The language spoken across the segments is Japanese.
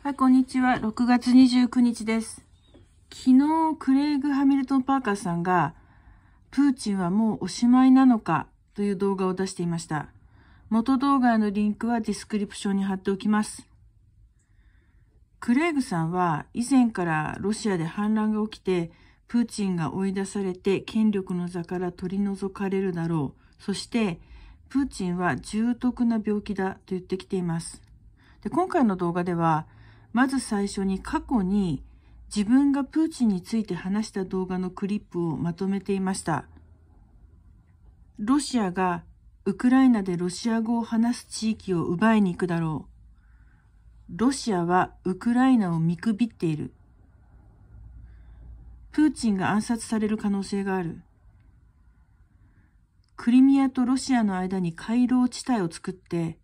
はい、こんにちは。6月29日です。昨日、クレイグ・ハミルトン・パーカーさんが、プーチンはもうおしまいなのかという動画を出していました。元動画のリンクはディスクリプションに貼っておきます。クレイグさんは以前からロシアで反乱が起きて、プーチンが追い出されて権力の座から取り除かれるだろう。そして、プーチンは重篤な病気だと言ってきています。で今回の動画では、まず最初に過去に自分がプーチンについて話した動画のクリップをまとめていました。ロシアがウクライナでロシア語を話す地域を奪いに行くだろう。ロシアはウクライナを見くびっている。プーチンが暗殺される可能性がある。クリミアとロシアの間に回廊地帯を作って、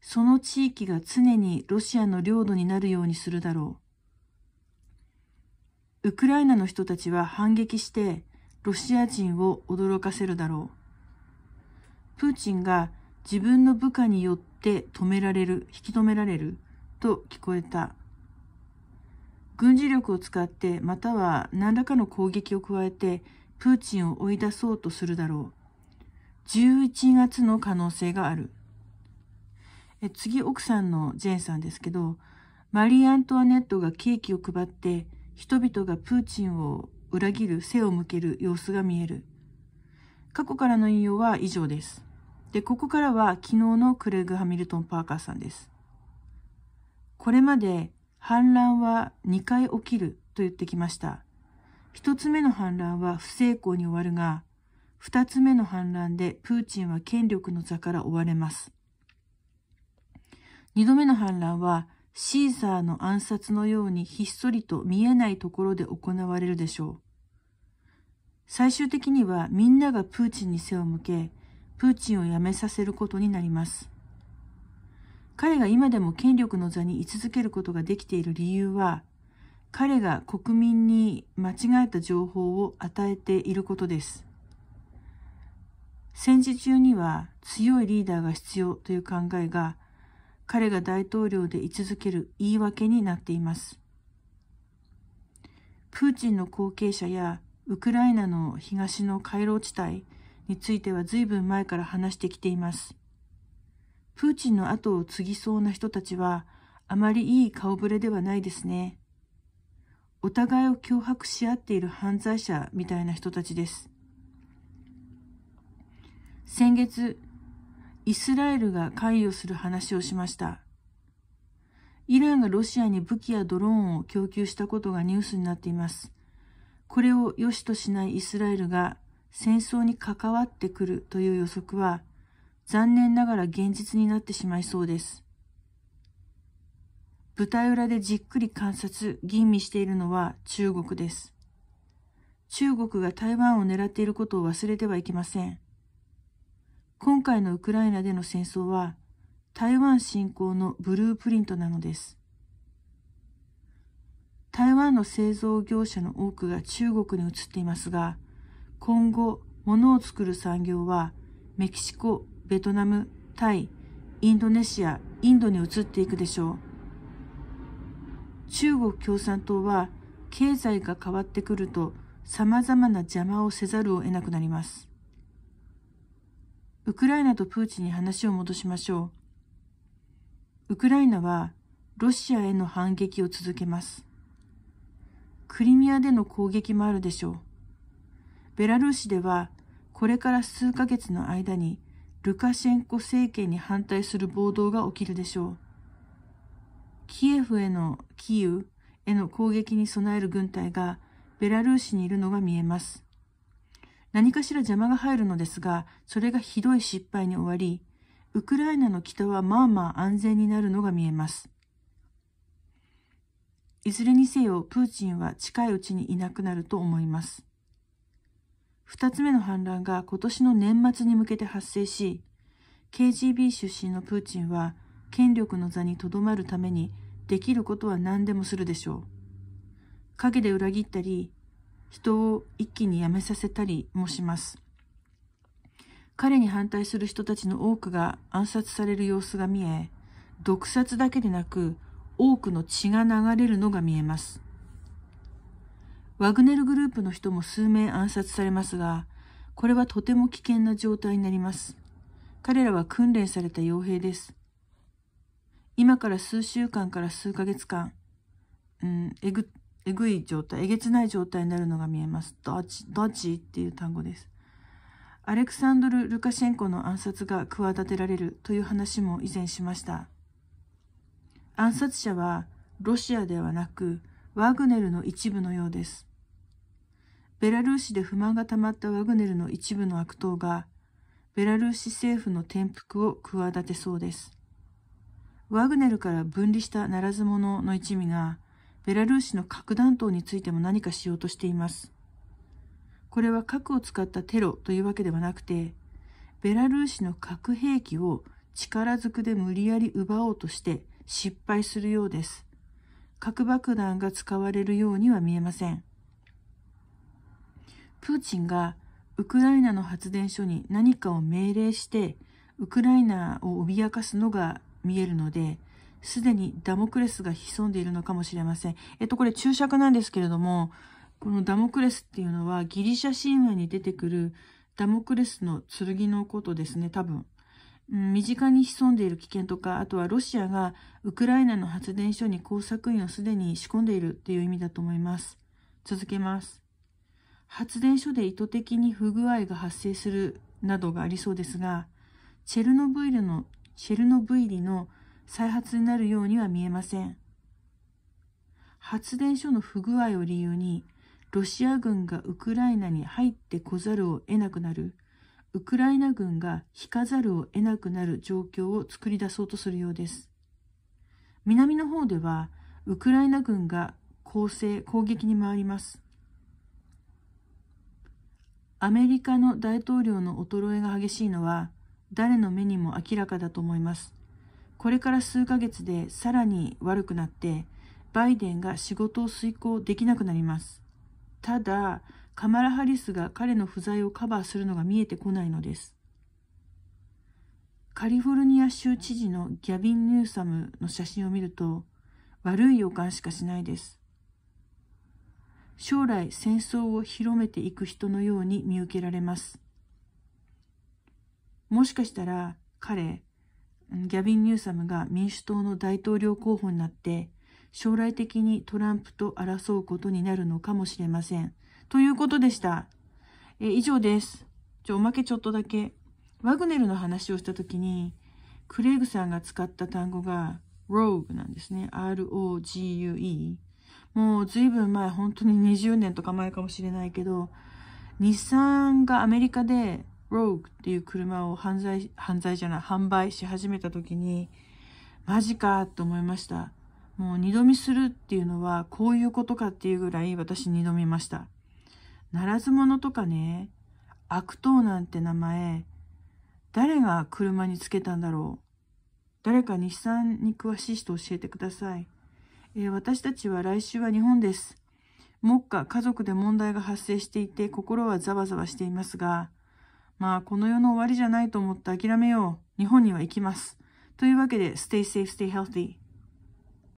その地域が常にロシアの領土になるようにするだろう。ウクライナの人たちは反撃してロシア人を驚かせるだろう。プーチンが自分の部下によって止められる、引き止められると聞こえた。軍事力を使ってまたは何らかの攻撃を加えてプーチンを追い出そうとするだろう。11月の可能性がある。え次、奥さんのジェーンさんですけど、マリー・アントワネットがケーキを配って、人々がプーチンを裏切る、背を向ける様子が見える。過去からの引用は以上です。で、ここからは昨日のクレグ・ハミルトン・パーカーさんです。これまで反乱は2回起きると言ってきました。1つ目の反乱は不成功に終わるが、2つ目の反乱でプーチンは権力の座から追われます。二度目の反乱は、シーザーの暗殺のようにひっそりと見えないところで行われるでしょう。最終的にはみんながプーチンに背を向け、プーチンを辞めさせることになります。彼が今でも権力の座に居続けることができている理由は、彼が国民に間違えた情報を与えていることです。戦時中には強いリーダーが必要という考えが彼が大統領で居続ける言い訳になっています。プーチンの後継者やウクライナの東の回廊地帯については随分前から話してきています。プーチンの後を継ぎそうな人たちはあまりいい顔ぶれではないですね。お互いを脅迫し合っている犯罪者みたいな人たちです。先月、イスラエルが関与する話をしました。イランがロシアに武器やドローンを供給したことがニュースになっています。これを良しとしないイスラエルが戦争に関わってくるという予測は残念ながら現実になってしまいそうです。舞台裏でじっくり観察、吟味しているのは中国です。中国が台湾を狙っていることを忘れてはいけません。今回のウクライナでの戦争は台湾侵攻のブループリントなのです。台湾の製造業者の多くが中国に移っていますが、今後、物を作る産業はメキシコ、ベトナム、タイ、インドネシア、インドに移っていくでしょう。中国共産党は経済が変わってくると様々な邪魔をせざるを得なくなります。ウクライナとプーチンに話を戻しましょう。ウクライナはロシアへの反撃を続けます。クリミアでの攻撃もあるでしょう。ベラルーシではこれから数ヶ月の間にルカシェンコ政権に反対する暴動が起きるでしょう。キエフへの、キーウへの攻撃に備える軍隊がベラルーシにいるのが見えます。何かしら邪魔が入るのですが、それがひどい失敗に終わり、ウクライナの北はまあまあ安全になるのが見えます。いずれにせよ、プーチンは近いうちにいなくなると思います。二つ目の反乱が今年の年末に向けて発生し、KGB 出身のプーチンは権力の座にとどまるためにできることは何でもするでしょう。陰で裏切ったり、人を一気に辞めさせたりもします。彼に反対する人たちの多くが暗殺される様子が見え、毒殺だけでなく多くの血が流れるのが見えます。ワグネルグループの人も数名暗殺されますが、これはとても危険な状態になります。彼らは訓練された傭兵です。今から数週間から数ヶ月間、うん、えぐ、えぐい状態、えげつない状態になるのが見えます。ドチ、ドチっていう単語です。アレクサンドル・ルカシェンコの暗殺が企てられるという話も以前しました。暗殺者はロシアではなくワグネルの一部のようです。ベラルーシで不満が溜まったワグネルの一部の悪党がベラルーシ政府の転覆を企てそうです。ワグネルから分離したならず者の一味がベラルーシの核弾頭についても何かしようとしています。これは核を使ったテロというわけではなくて、ベラルーシの核兵器を力ずくで無理やり奪おうとして失敗するようです。核爆弾が使われるようには見えません。プーチンがウクライナの発電所に何かを命令してウクライナを脅かすのが見えるのですでにダモクレスが潜んでいるのかもしれません。えっと、これ注釈なんですけれども、このダモクレスっていうのはギリシャ神話に出てくるダモクレスの剣のことですね、多分。うん、身近に潜んでいる危険とか、あとはロシアがウクライナの発電所に工作員をすでに仕込んでいるっていう意味だと思います。続けます。発電所で意図的に不具合が発生するなどがありそうですが、チェルノブイリの、チェルノブイリの再発になるようには見えません。発電所の不具合を理由に、ロシア軍がウクライナに入ってこざるを得なくなる、ウクライナ軍が引かざるを得なくなる状況を作り出そうとするようです。南の方では、ウクライナ軍が攻勢、攻撃に回ります。アメリカの大統領の衰えが激しいのは、誰の目にも明らかだと思います。これから数ヶ月でさらに悪くなって、バイデンが仕事を遂行できなくなります。ただ、カマラ・ハリスが彼の不在をカバーするのが見えてこないのです。カリフォルニア州知事のギャビン・ニューサムの写真を見ると、悪い予感しかしないです。将来戦争を広めていく人のように見受けられます。もしかしたら彼、ギャビン・ニューサムが民主党の大統領候補になって将来的にトランプと争うことになるのかもしれません。ということでした。え以上です。ちょ、おまけちょっとだけ。ワグネルの話をしたときに、クレイグさんが使った単語が rogue なんですね。R-O-G-U-E。もう随分前、本当に20年とか前かもしれないけど、日産がアメリカでロー g っていう車を犯罪、犯罪じゃない、販売し始めた時に、マジかと思いました。もう二度見するっていうのはこういうことかっていうぐらい私二度見ました。ならず者とかね、悪党なんて名前、誰が車につけたんだろう。誰か日産に詳しい人教えてください。えー、私たちは来週は日本です。目下家族で問題が発生していて心はざわざわしていますが、まあ、この世の終わりじゃないと思って諦めよう。日本には行きます。というわけで、stay safe, stay healthy.